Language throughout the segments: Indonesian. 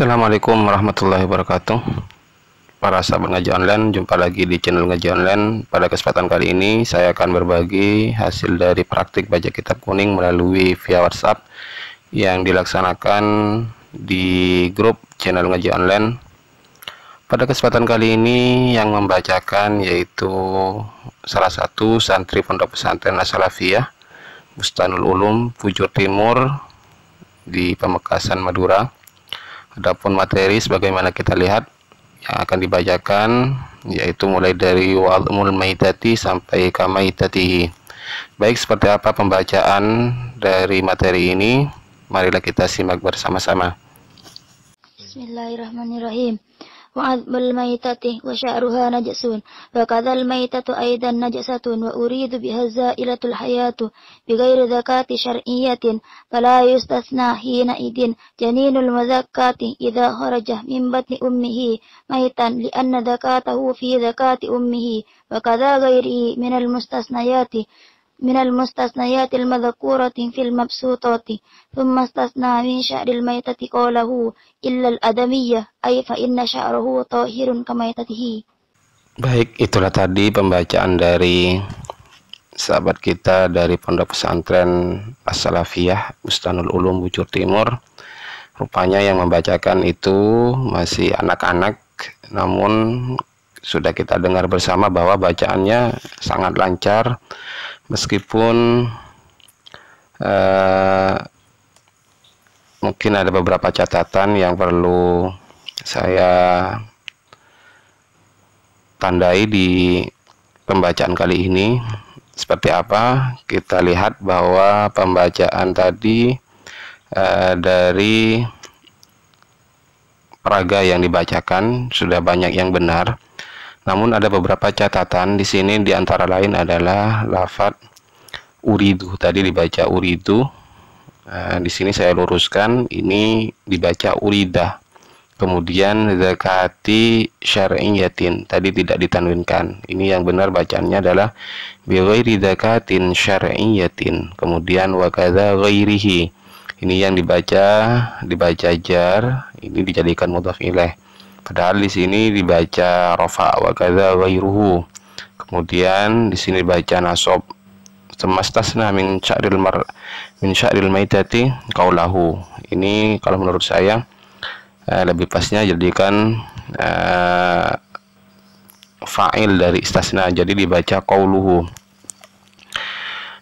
Assalamualaikum warahmatullahi wabarakatuh Para sahabat ngaji online Jumpa lagi di channel ngaji online Pada kesempatan kali ini saya akan berbagi Hasil dari praktik baca kitab kuning Melalui via whatsapp Yang dilaksanakan Di grup channel ngaji online Pada kesempatan kali ini Yang membacakan yaitu Salah satu santri pondok pesantren Asalafiyah Bustanul Ulum Pujur Timur Di Pemekasan Madura Adapun materi sebagaimana kita lihat yang akan dibacakan yaitu mulai dari wa'alumul maitati sampai kamaitatihi. Baik seperti apa pembacaan dari materi ini? Marilah kita simak bersama-sama. Bismillahirrahmanirrahim. وعظم الميتة وشعرها نجس وكذا الميتة أيضا نجسة وأريد بها الزائلة الحياة بغير ذكاة شرعية فلا يستثنى حينئذ جنين المزكاة إذا خرج من بطن أمه ميتا لأن ذكاته في ذكاة أمه وكذا غيره من المستثنيات من المستثنيات المذكورة في المبسوطات ثم استثنى من شعر الميتة قوله إلا الأدمية أي فإن شعره طاهر كميتته Baik, itulah tadi pembacaan dari sahabat kita dari Pondok Pesantren As-Salafiyah Ulum Bujur Timur. Rupanya yang membacakan itu masih anak-anak, namun sudah kita dengar bersama bahwa bacaannya sangat lancar meskipun uh, mungkin ada beberapa catatan yang perlu saya tandai di pembacaan kali ini seperti apa kita lihat bahwa pembacaan tadi uh, dari peraga yang dibacakan sudah banyak yang benar namun ada beberapa catatan di sini di antara lain adalah lafat uridu tadi dibaca uridu. Nah, di sini saya luruskan ini dibaca urida. Kemudian zakati syar'iyatin tadi tidak ditanwinkan. Ini yang benar bacanya adalah bi ghairi zakatin syar'iyatin. Kemudian wa kadza ghairihi. Ini yang dibaca dibaca jar, ini dijadikan mudhaf ilaih. Padahal di sini dibaca rofa wa wa ghairuhu. Kemudian di sini dibaca nasab semastasna min sya'ril mar min sya'ril maitati kaulahu. Ini kalau menurut saya eh, lebih pasnya jadikan eh, fa'il dari istasna jadi dibaca kauluhu.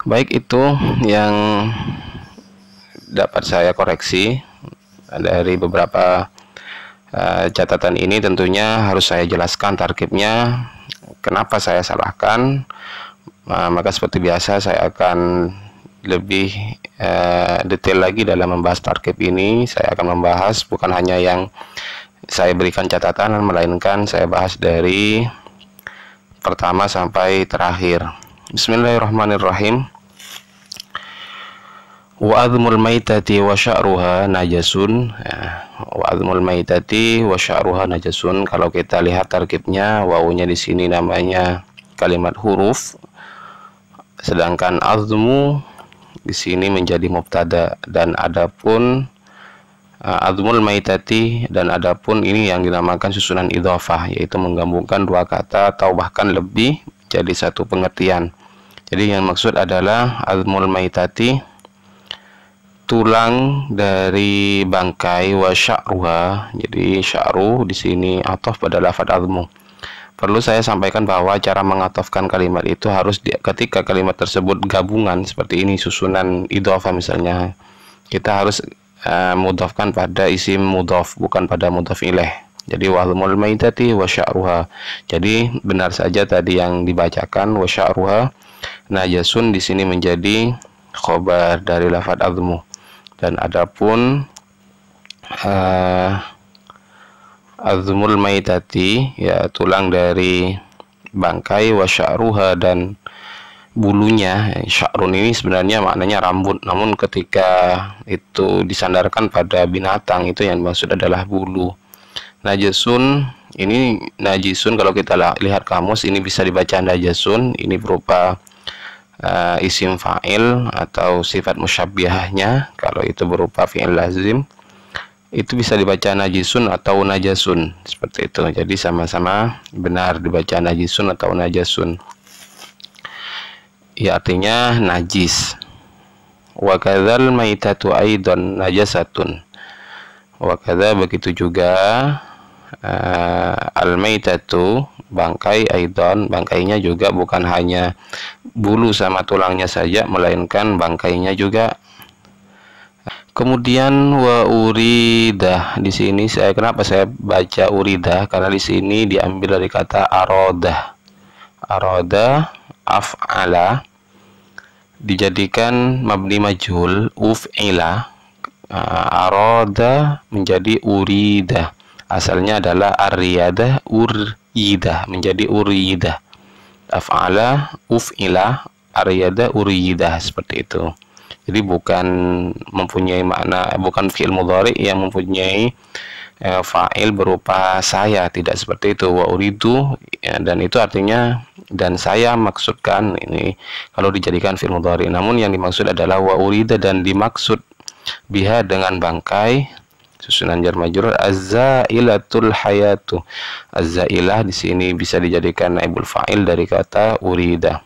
Baik itu yang dapat saya koreksi dari beberapa Eh, catatan ini tentunya harus saya jelaskan targetnya kenapa saya salahkan eh, maka seperti biasa saya akan lebih eh, detail lagi dalam membahas target ini saya akan membahas bukan hanya yang saya berikan catatan melainkan saya bahas dari pertama sampai terakhir Bismillahirrahmanirrahim wa azmul maitati wa sya'ruha najasun ya. wa azmul maitati wa sya'ruha najasun kalau kita lihat tarkibnya wawunya di sini namanya kalimat huruf sedangkan azmu di sini menjadi mubtada dan adapun uh, azmul maitati dan adapun ini yang dinamakan susunan idhofah yaitu menggabungkan dua kata atau bahkan lebih jadi satu pengertian jadi yang maksud adalah azmul maitati tulang dari bangkai wa sya'ruha. Jadi sya'ru di sini atof pada lafadz almu Perlu saya sampaikan bahwa cara mengatofkan kalimat itu harus di, ketika kalimat tersebut gabungan seperti ini susunan idofa misalnya. Kita harus uh, eh, mudofkan pada isim mudof bukan pada mudof ilaih. Jadi wahlumul maitati wa sya'ruha. Jadi benar saja tadi yang dibacakan wa sya'ruha najasun di sini menjadi khobar dari lafadz admu dan adapun uh, azmul maitati ya tulang dari bangkai wasya'ruha dan bulunya syakrun ini sebenarnya maknanya rambut namun ketika itu disandarkan pada binatang itu yang maksud adalah bulu Najisun ini najisun kalau kita lihat kamus ini bisa dibaca najasun ini berupa uh, isim fa'il atau sifat musyabbihahnya kalau itu berupa fi'il lazim itu bisa dibaca najisun atau najasun seperti itu jadi sama-sama benar dibaca najisun atau najasun ya artinya najis wa kadzal maitatu aidan najasatun wa kadza begitu juga uh, al-maitatu bangkai aidon bangkainya juga bukan hanya bulu sama tulangnya saja melainkan bangkainya juga kemudian wa uridah di sini saya kenapa saya baca uridah karena di sini diambil dari kata aroda aroda af'ala dijadikan mabni majul uf'ila eh, aroda menjadi urida asalnya adalah ar-riyadah ur-yidah menjadi ur-yidah af'ala uf'ila ar-riyadah ur-yidah seperti itu jadi bukan mempunyai makna bukan fi'il mudhari yang mempunyai e, fa'il berupa saya tidak seperti itu wa uridu ya, dan itu artinya dan saya maksudkan ini kalau dijadikan fi'il mudhari namun yang dimaksud adalah wa urida dan dimaksud biha dengan bangkai susunan jar majrur azailatul hayatu azailah di sini bisa dijadikan naibul fa'il dari kata urida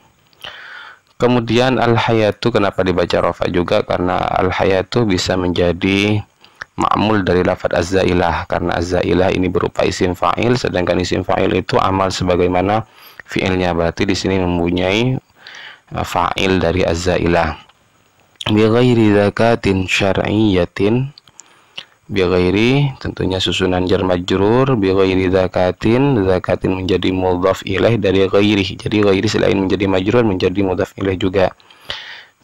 kemudian al hayatu kenapa dibaca rofa juga karena al hayatu bisa menjadi ma'mul dari Azza ilah karena ilah ini berupa isim fa'il sedangkan isim fa'il itu amal sebagaimana fi'ilnya berarti di sini mempunyai eh, fa'il dari azailah bi ghairi zakatin syar'iyyatin bighairi tentunya susunan jar majrur bighairi zakatin zakatin menjadi mudhaf ilaih dari ghairi jadi ghairi selain menjadi majrur menjadi mudhaf ilaih juga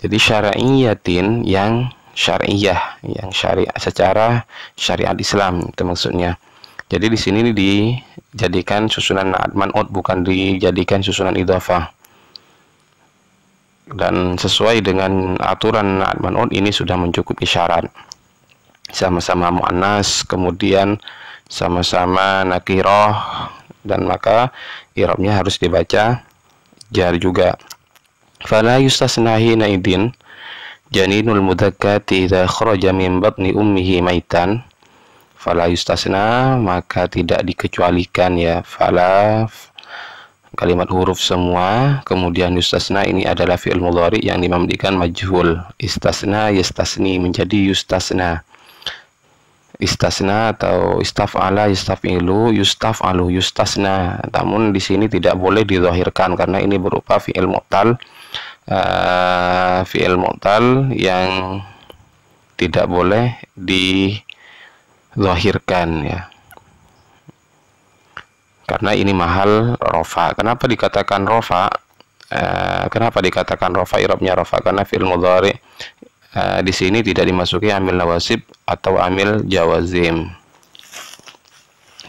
jadi syara'iyatin yang syariah yang syariah secara syariat Islam itu maksudnya jadi di sini dijadikan susunan manut bukan dijadikan susunan idhafah dan sesuai dengan aturan manut ini sudah mencukupi syarat sama-sama mu'anas kemudian sama-sama nakiroh dan maka irobnya harus dibaca jar juga fala yustasnahi naidin janinul mudakkati tidak khroja min batni ummihi maitan fala yustasna maka tidak dikecualikan ya fala kalimat huruf semua kemudian yustasna ini adalah fi'il mudhari yang dimandikan majhul istasna yastasni menjadi yustasna istasna atau ilu, yustaf alu yustasna namun di sini tidak boleh dizahirkan karena ini berupa fi'il mu'tal uh, fi'il mu'tal yang tidak boleh dizahirkan ya karena ini mahal rofa kenapa dikatakan rofa uh, ah, kenapa dikatakan rofa irobnya rofa karena fi'il mudhari Eh, di sini tidak dimasuki amil nawasib atau amil jawazim.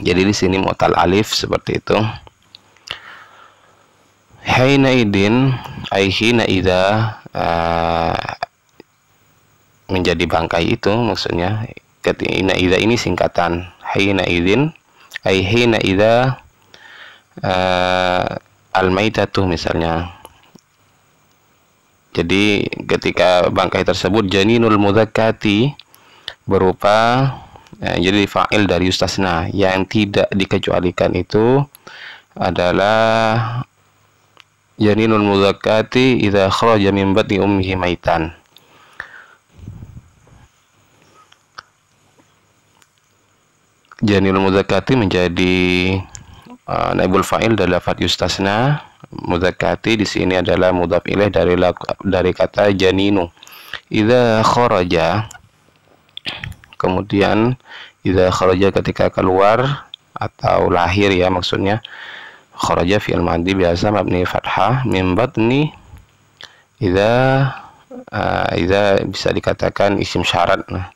Jadi di sini mutal alif seperti itu. Haina idin aihina ida uh, eh, menjadi bangkai itu maksudnya ketina ida ini singkatan haina idin aihina ida uh, eh, al maitatuh misalnya jadi ketika bangkai tersebut janinul mudzakkati berupa ya, jadi fa'il dari ustasna yang tidak dikecualikan itu adalah janinul mudzakkati idza kharaja min batni ummihi maitan. Janinul mudzakkati menjadi uh, naibul fa'il dari lafaz yustasna Mudakati di sini adalah mudhaf ilaih dari dari kata janinu. Idza kharaja kemudian idza kharaja ketika keluar atau lahir ya maksudnya kharaja fi'il madhi biasa mabni fathah min batni idza uh, idza bisa dikatakan isim syarat nah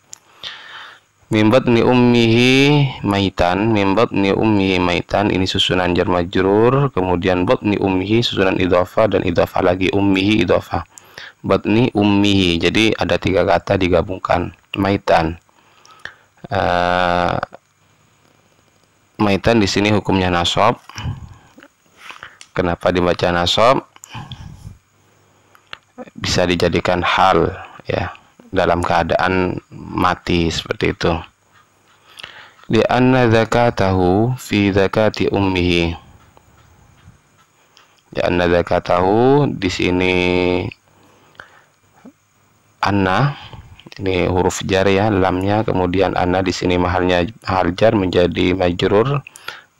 mimbat ni ummihi maitan mimbat ni ummihi maitan ini susunan jar majrur kemudian batni ummihi susunan idhofa dan idhofa lagi ummihi idhofah batni ummihi jadi ada tiga kata digabungkan maitan uh, maitan di sini hukumnya nasab. kenapa dibaca nasab? bisa dijadikan hal ya dalam keadaan mati seperti itu anna zakatahu fi zakati ummihi anna zakatahu di sini anna ini huruf jar ya lamnya kemudian anna di sini mahalnya hal jar menjadi majrur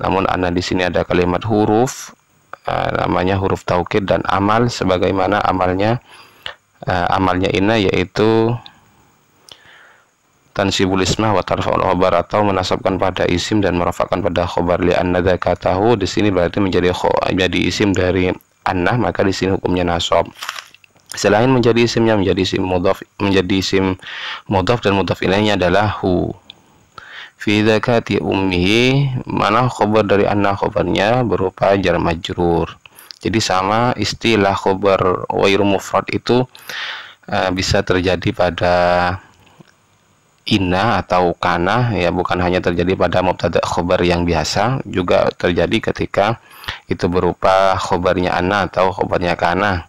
namun anna di sini ada kalimat huruf eh, namanya huruf taukid dan amal sebagaimana amalnya uh, amalnya ina yaitu tansibul ismah wa tarfa'ul khobar atau menasabkan pada isim dan merafakkan pada khobar li anna dzakatahu di sini berarti menjadi menjadi isim dari anna maka di sini hukumnya nasab selain menjadi isimnya menjadi isim mudhaf menjadi isim mudhaf dan mudhaf ilainya adalah hu fi dzakati ummihi mana khobar dari anna khobarnya berupa jar majrur jadi sama istilah khobar wairu mufrad itu e, bisa terjadi pada inna atau kana ya bukan hanya terjadi pada mubtada khobar yang biasa juga terjadi ketika itu berupa khobarnya ana atau khobarnya kana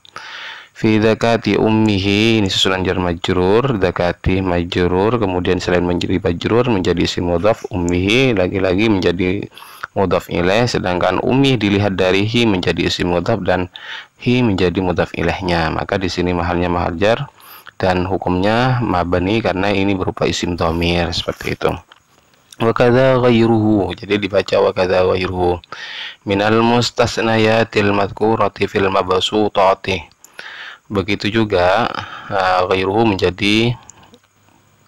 fi dakati ummihi ini susunan jar majrur dakati majrur kemudian selain menjadi majrur menjadi isim mudhaf ummihi lagi-lagi menjadi mudhaf ilaih sedangkan umi dilihat dari hi menjadi isim mudhaf dan hi menjadi mudhaf ilaihnya maka di sini mahalnya mahal jar dan hukumnya mabani karena ini berupa isim domir seperti itu wakadha ghairuhu jadi dibaca wakadha ghairuhu minal mustasnayatil madhkurati fil mabsutati begitu juga uh, ghairuhu menjadi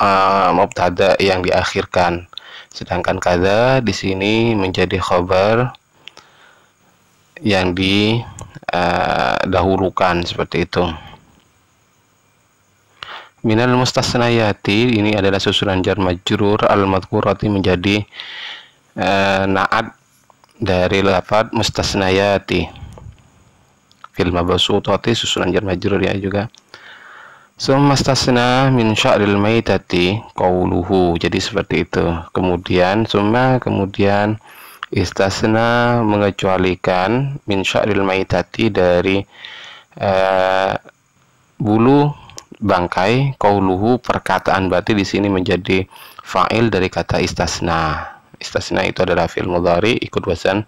uh, mubtada yang diakhirkan Sedangkan kada di sini menjadi khobar yang didahulukan eh, seperti itu. Minal mustasnayati ini adalah susunan jar majrur al madkurati menjadi uh, naat dari lafad mustasnayati. Fil mabsutati susunan jar majrur ya juga. Sumastasna min sya'ril maitati qauluhu. Jadi seperti itu. Kemudian summa kemudian istasna mengecualikan min sya'ril maitati dari eh, bulu bangkai qauluhu perkataan berarti di sini menjadi fa'il dari kata istasna. Istasna itu adalah fi'il mudhari ikut wasan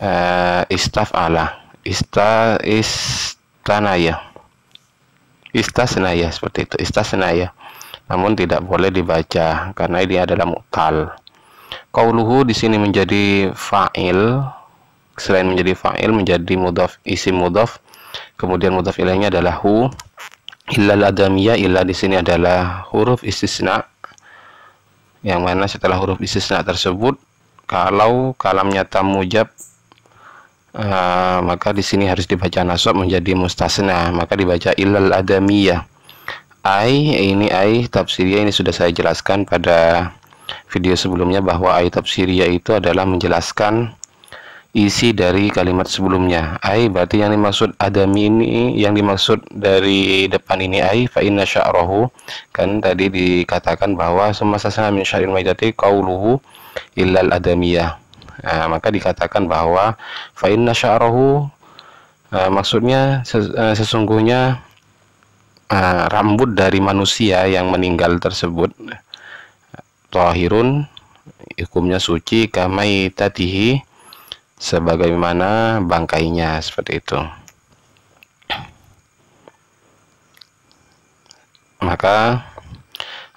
eh, istaf'ala. Ista istanaya istasnaya seperti itu istasnaya namun tidak boleh dibaca karena ini adalah mutal kauluhu di sini menjadi fa'il selain menjadi fa'il menjadi mudhaf isi mudhaf kemudian mudhaf ilainya adalah hu illal adamiyah illa di sini adalah huruf istisna yang mana setelah huruf istisna tersebut kalau kalamnya nyata mujab uh, maka di sini harus dibaca nasab menjadi mustasna maka dibaca ilal adamiyah ai ini ai tafsiriyah ini sudah saya jelaskan pada video sebelumnya bahwa ai tafsiriyah itu adalah menjelaskan isi dari kalimat sebelumnya ai berarti yang dimaksud adami ini yang dimaksud dari depan ini ai fa inna sya'rahu kan tadi dikatakan bahwa semasa sana min sya'rin majati qauluhu illal adamiyah Nah, maka dikatakan bahwa fa'inna syarohu eh, maksudnya eh, sesungguhnya uh, rambut dari manusia yang meninggal tersebut tohirun hukumnya suci kamai tadihi sebagaimana bangkainya seperti itu maka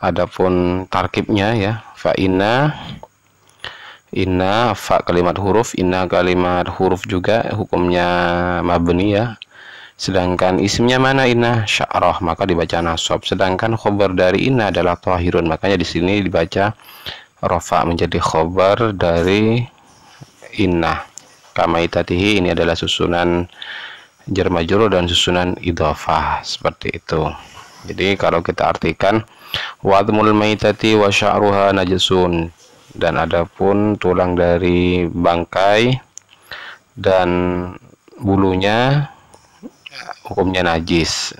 adapun tarkibnya ya fa'ina inna fa kalimat huruf inna kalimat huruf juga hukumnya mabni ya sedangkan isimnya mana inna sya'rah maka dibaca nasab sedangkan khobar dari inna adalah tahirun makanya di sini dibaca rofa menjadi khobar dari inna kama itatihi ini adalah susunan jar dan susunan idhafah seperti itu jadi kalau kita artikan wadmul maitati wa sya'ruha najisun dan adapun tulang dari bangkai dan bulunya hukumnya najis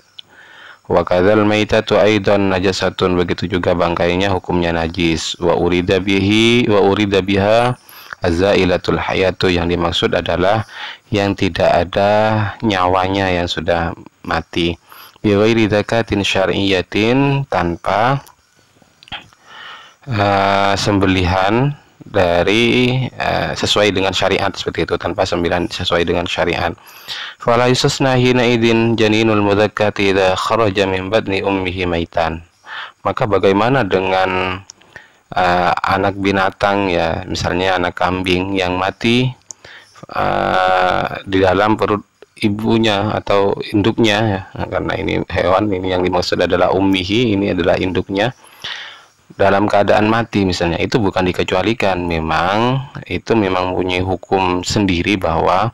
wa kadzal maitatu aidan najasatun begitu juga bangkainya hukumnya najis wa urida bihi wa urida biha azailatul hayatu yang dimaksud adalah yang tidak ada nyawanya yang sudah mati biwairi zakatin syar'iyatin tanpa uh, sembelihan dari uh, sesuai dengan syariat seperti itu tanpa sembilan sesuai dengan syariat. Fala yusasna hina idin janinul mudzakkati idza kharaja min badni ummihi maitan. Maka bagaimana dengan uh, anak binatang ya, misalnya anak kambing yang mati uh, di dalam perut ibunya atau induknya ya. karena ini hewan ini yang dimaksud adalah ummihi ini adalah induknya dalam keadaan mati misalnya itu bukan dikecualikan memang itu memang punya hukum sendiri bahwa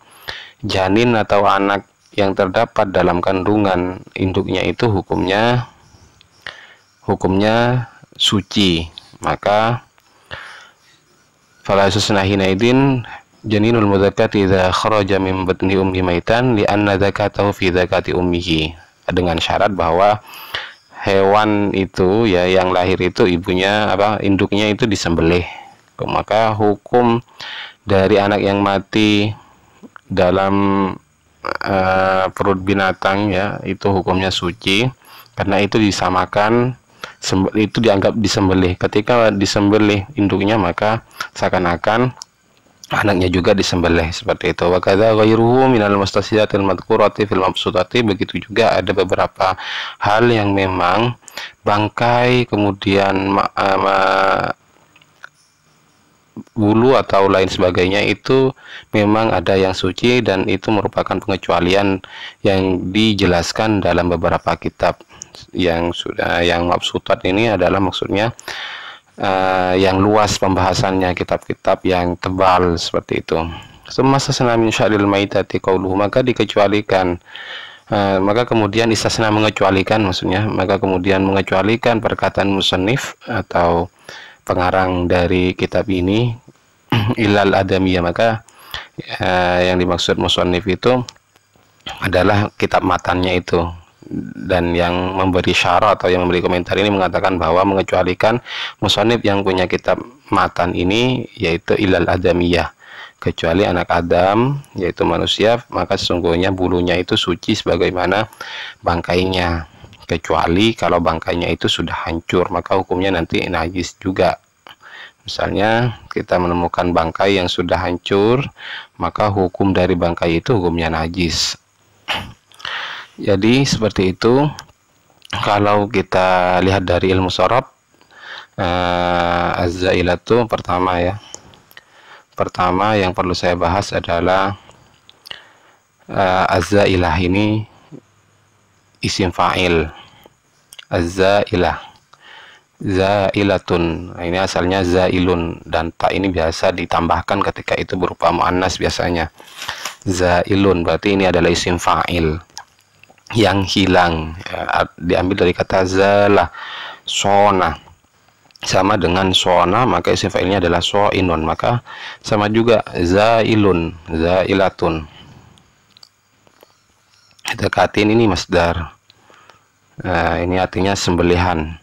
janin atau anak yang terdapat dalam kandungan induknya itu hukumnya hukumnya suci maka falasus nahinaidin janinul mudzakkati idza kharaja min batni ummi maitan li anna zakatahu fi zakati ummihi dengan syarat bahwa hewan itu ya yang lahir itu ibunya apa induknya itu disembelih maka hukum dari anak yang mati dalam uh, perut binatang ya itu hukumnya suci karena itu disamakan itu dianggap disembelih ketika disembelih induknya maka seakan-akan anaknya juga disembelih seperti itu wa kadza ghairuhu minal mustasiyatil madhkurati fil mabsutati begitu juga ada beberapa hal yang memang bangkai kemudian ma, eh, ma, bulu atau lain sebagainya itu memang ada yang suci dan itu merupakan pengecualian yang dijelaskan dalam beberapa kitab yang sudah yang mabsutat ini adalah maksudnya uh, yang luas pembahasannya kitab-kitab yang tebal seperti itu semasa senam min syaril maitati maka dikecualikan uh, maka kemudian istasna mengecualikan maksudnya maka kemudian mengecualikan perkataan musanif atau pengarang dari kitab ini ilal adamiyah maka uh, yang dimaksud musanif itu adalah kitab matannya itu dan yang memberi syarat atau yang memberi komentar ini mengatakan bahwa mengecualikan musonib yang punya kitab matan ini yaitu ilal adamiyah kecuali anak Adam yaitu manusia maka sesungguhnya bulunya itu suci sebagaimana bangkainya kecuali kalau bangkainya itu sudah hancur maka hukumnya nanti najis juga misalnya kita menemukan bangkai yang sudah hancur maka hukum dari bangkai itu hukumnya najis jadi seperti itu. Kalau kita lihat dari ilmu sorot uh, azzailatu pertama ya. Pertama yang perlu saya bahas adalah uh, azzailah ini isim fa'il. Azzailah. Zailatun. Ini asalnya zailun dan tak ini biasa ditambahkan ketika itu berupa muannas biasanya. Zailun berarti ini adalah isim fa'il yang hilang ya, diambil dari kata zalah sona sama dengan sona maka isim fa'ilnya adalah soinun maka sama juga zailun zailatun dekatin ini masdar nah, ya, ini artinya sembelihan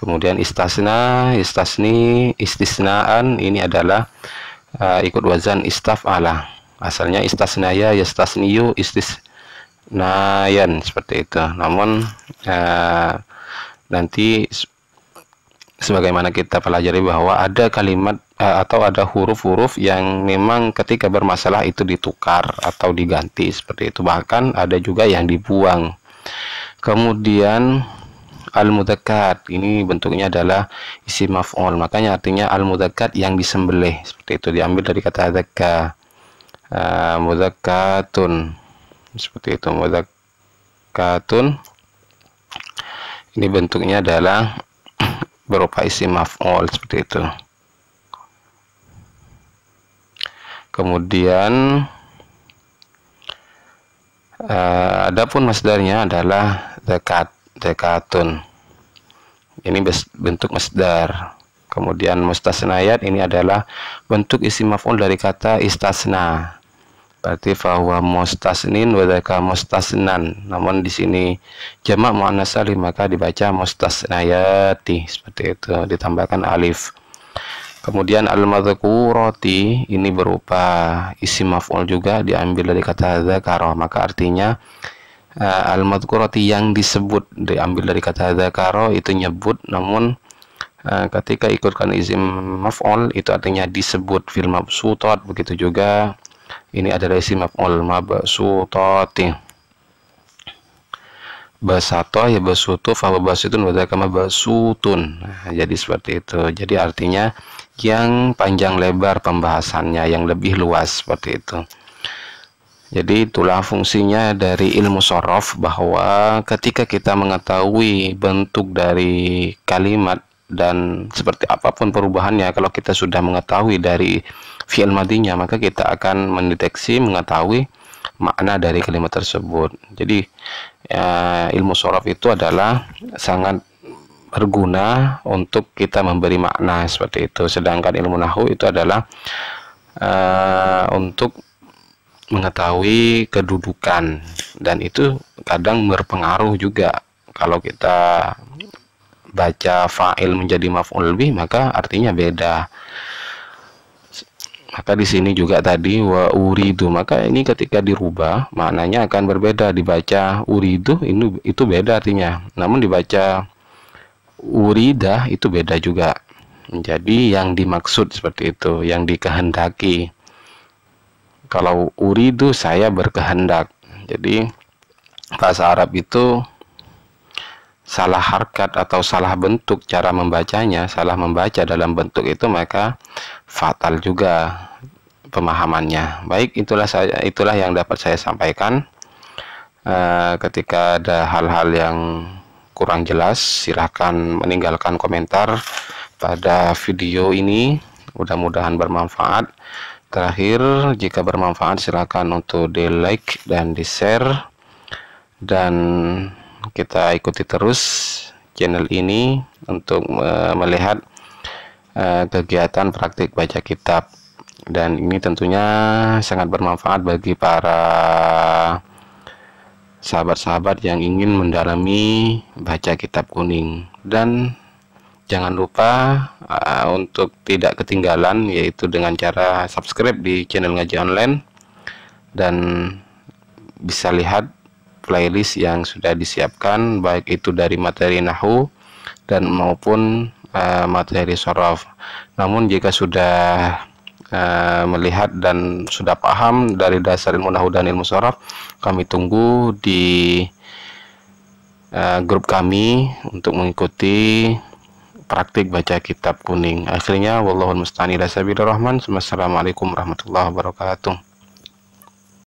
kemudian istasna istasni istisnaan ini adalah uh, ikut wazan istaf'ala asalnya istasnaya yastasniyu istis Nayan seperti itu. Namun eh, nanti sebagaimana kita pelajari bahwa ada kalimat eh, atau ada huruf-huruf yang memang ketika bermasalah itu ditukar atau diganti seperti itu. Bahkan ada juga yang dibuang. Kemudian al mudakat ini bentuknya adalah isi maf'ul makanya artinya al mudakat yang disembelih seperti itu diambil dari kata dzakka uh, eh, mudakatun seperti itu katun. ini bentuknya adalah berupa isi maf'ul seperti itu kemudian uh, adapun masdarnya adalah zakat zakatun ini bentuk masdar kemudian mustasnayat ini adalah bentuk isi maf'ul dari kata istasna berarti fahuwa mustasnin wadaka mustasnan namun di sini jamak mu'ana salim maka dibaca mustasnayati seperti itu ditambahkan alif kemudian al roti ini berupa isim maf'ul juga diambil dari kata karo maka artinya uh, eh, al roti yang disebut diambil dari kata karo itu nyebut namun eh, ketika ikutkan isim maf'ul itu artinya disebut firman mabsutat begitu juga ini adalah isi maf'ul mabsutati basato ya basutu fa basutun kama basutun nah, jadi seperti itu jadi artinya yang panjang lebar pembahasannya yang lebih luas seperti itu jadi itulah fungsinya dari ilmu sorof bahwa ketika kita mengetahui bentuk dari kalimat dan seperti apapun perubahannya kalau kita sudah mengetahui dari fi'il madinya maka kita akan mendeteksi mengetahui makna dari kalimat tersebut jadi ya, ilmu sorof itu adalah sangat berguna untuk kita memberi makna seperti itu sedangkan ilmu nahu itu adalah uh, untuk mengetahui kedudukan dan itu kadang berpengaruh juga kalau kita baca fa'il menjadi maf'ul bih maka artinya beda maka di sini juga tadi wa uridu maka ini ketika dirubah maknanya akan berbeda dibaca uridu ini itu beda artinya namun dibaca urida itu beda juga jadi yang dimaksud seperti itu yang dikehendaki kalau uridu saya berkehendak jadi bahasa Arab itu salah harkat atau salah bentuk cara membacanya, salah membaca dalam bentuk itu maka fatal juga pemahamannya. Baik, itulah saya itulah yang dapat saya sampaikan. E, ketika ada hal-hal yang kurang jelas, silahkan meninggalkan komentar pada video ini. Mudah-mudahan bermanfaat. Terakhir, jika bermanfaat silahkan untuk di like dan di share dan kita ikuti terus channel ini untuk eh, melihat eh, kegiatan praktik baca kitab dan ini tentunya sangat bermanfaat bagi para sahabat-sahabat yang ingin mendalami baca kitab kuning dan jangan lupa uh, untuk tidak ketinggalan yaitu dengan cara subscribe di channel ngaji online dan bisa lihat playlist yang sudah disiapkan baik itu dari materi nahu dan maupun uh, materi sorof. Namun jika sudah uh, melihat dan sudah paham dari dasar ilmu nahu dan ilmu sorof, kami tunggu di uh, grup kami untuk mengikuti praktik baca kitab kuning. Akhirnya wallahul musta'an ila Assalamualaikum warahmatullahi wabarakatuh.